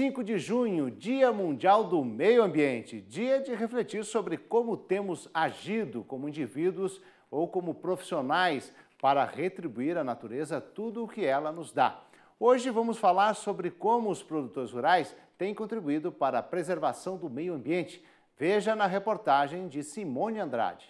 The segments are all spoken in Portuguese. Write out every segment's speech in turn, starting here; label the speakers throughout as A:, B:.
A: 5 de junho, Dia Mundial do Meio Ambiente, dia de refletir sobre como temos agido como indivíduos ou como profissionais para retribuir à natureza tudo o que ela nos dá. Hoje vamos falar sobre como os produtores rurais têm contribuído para a preservação do meio ambiente. Veja na reportagem de Simone Andrade.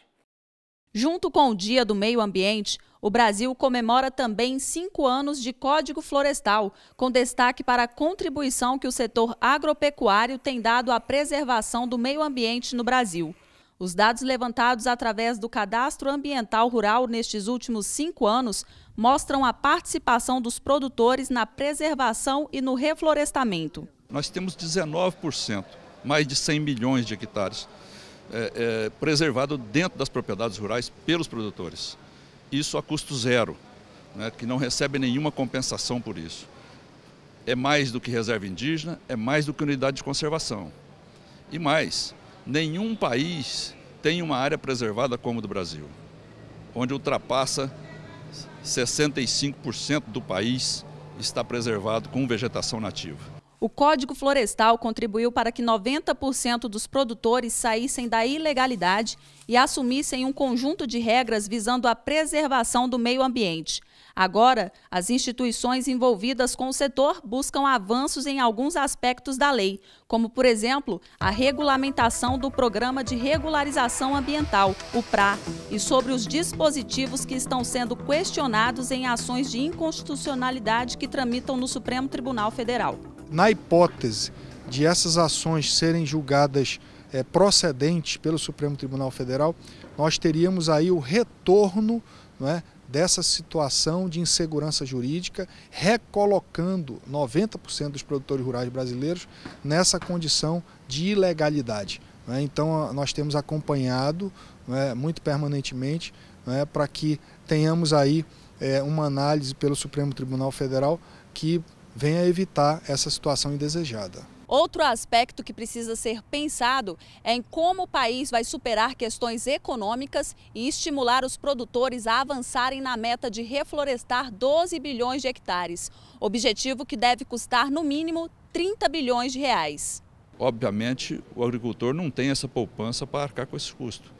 B: Junto com o Dia do Meio Ambiente, o Brasil comemora também cinco anos de Código Florestal, com destaque para a contribuição que o setor agropecuário tem dado à preservação do meio ambiente no Brasil. Os dados levantados através do Cadastro Ambiental Rural nestes últimos cinco anos mostram a participação dos produtores na preservação e no reflorestamento.
A: Nós temos 19%, mais de 100 milhões de hectares, é, é, preservado dentro das propriedades rurais pelos produtores isso a custo zero, né, que não recebe nenhuma compensação por isso. É mais do que reserva indígena, é mais do que unidade de conservação. E mais, nenhum país tem uma área preservada como o do Brasil, onde ultrapassa 65% do país está preservado com vegetação nativa.
B: O Código Florestal contribuiu para que 90% dos produtores saíssem da ilegalidade e assumissem um conjunto de regras visando a preservação do meio ambiente. Agora, as instituições envolvidas com o setor buscam avanços em alguns aspectos da lei, como, por exemplo, a regulamentação do Programa de Regularização Ambiental, o PRA, e sobre os dispositivos que estão sendo questionados em ações de inconstitucionalidade que tramitam no Supremo Tribunal Federal
A: na hipótese de essas ações serem julgadas é, procedentes pelo Supremo Tribunal Federal, nós teríamos aí o retorno não é, dessa situação de insegurança jurídica, recolocando 90% dos produtores rurais brasileiros nessa condição de ilegalidade. É? Então, nós temos acompanhado é, muito permanentemente é, para que tenhamos aí é, uma análise pelo Supremo Tribunal Federal que venha evitar essa situação indesejada.
B: Outro aspecto que precisa ser pensado é em como o país vai superar questões econômicas e estimular os produtores a avançarem na meta de reflorestar 12 bilhões de hectares, objetivo que deve custar no mínimo 30 bilhões de reais.
A: Obviamente, o agricultor não tem essa poupança para arcar com esse custo.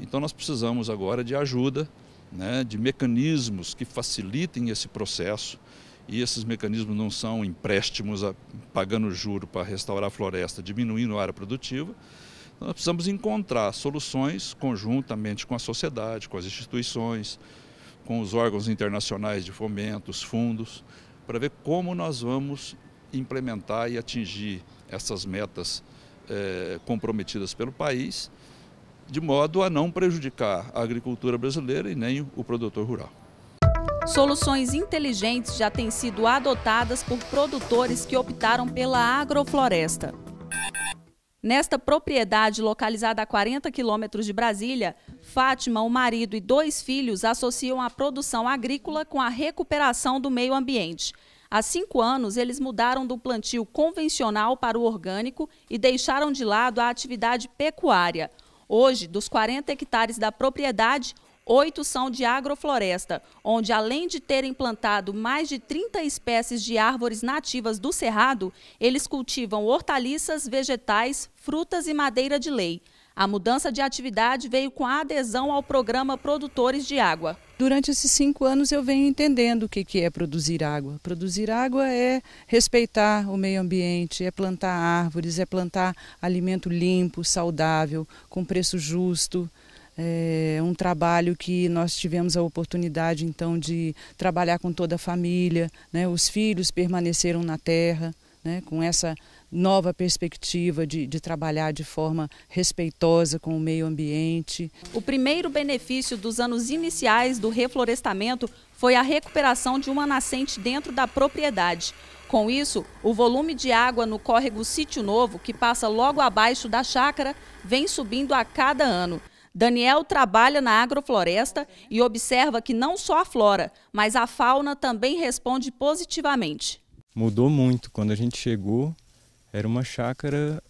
A: Então nós precisamos agora de ajuda, né, de mecanismos que facilitem esse processo e esses mecanismos não são empréstimos a, pagando juro para restaurar a floresta, diminuindo a área produtiva. Nós precisamos encontrar soluções conjuntamente com a sociedade, com as instituições, com os órgãos internacionais de fomento, os fundos, para ver como nós vamos implementar e atingir essas metas eh, comprometidas pelo país, de modo a não prejudicar a agricultura brasileira e nem o produtor rural.
B: Soluções inteligentes já têm sido adotadas por produtores que optaram pela agrofloresta. Nesta propriedade, localizada a 40 quilômetros de Brasília, Fátima, o marido e dois filhos associam a produção agrícola com a recuperação do meio ambiente. Há cinco anos, eles mudaram do plantio convencional para o orgânico e deixaram de lado a atividade pecuária. Hoje, dos 40 hectares da propriedade, Oito são de agrofloresta, onde além de terem plantado mais de 30 espécies de árvores nativas do Cerrado, eles cultivam hortaliças, vegetais, frutas e madeira de lei. A mudança de atividade veio com a adesão ao programa Produtores de Água. Durante esses cinco anos eu venho entendendo o que é produzir água. Produzir água é respeitar o meio ambiente, é plantar árvores, é plantar alimento limpo, saudável, com preço justo. É um trabalho que nós tivemos a oportunidade então de trabalhar com toda a família, né? os filhos permaneceram na terra, né? com essa nova perspectiva de, de, trabalhar de forma respeitosa com o meio ambiente. O primeiro benefício dos anos iniciais do reflorestamento foi a recuperação de uma nascente dentro da propriedade. Com isso, o volume de água no córrego Sítio Novo, que passa logo abaixo da chácara, vem subindo a cada ano. Daniel trabalha na agrofloresta e observa que não só a flora, mas a fauna também responde positivamente.
C: Mudou muito. Quando a gente chegou, era uma chácara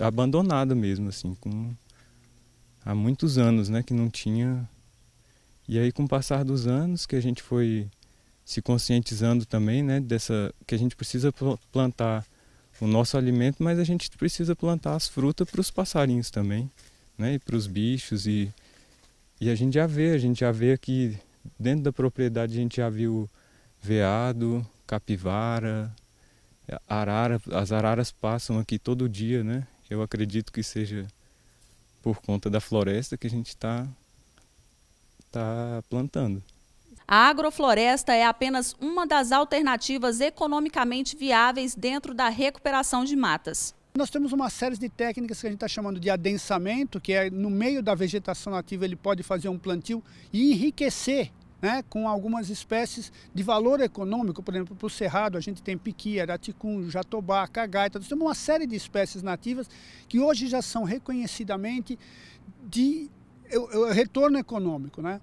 C: abandonada mesmo, assim, com... há muitos anos, né, que não tinha. E aí, com o passar dos anos, que a gente foi se conscientizando também, né, dessa que a gente precisa plantar o nosso alimento, mas a gente precisa plantar as frutas para os passarinhos também né? E para os bichos e e a gente já vê, a gente já vê aqui dentro da propriedade a gente já viu veado, capivara, arara, as araras passam aqui todo dia, né? Eu acredito que seja por conta da floresta que a gente está tá plantando.
B: A agrofloresta é apenas uma das alternativas economicamente viáveis dentro da recuperação de matas. Nós temos uma série de técnicas que a gente está chamando de adensamento, que é no meio da vegetação nativa ele pode fazer um plantio e enriquecer né, com algumas espécies de valor econômico, por exemplo, para o cerrado a gente tem piqui, araticum, jatobá, cagaita, nós temos uma série de espécies nativas que hoje já são reconhecidamente de retorno econômico. Né?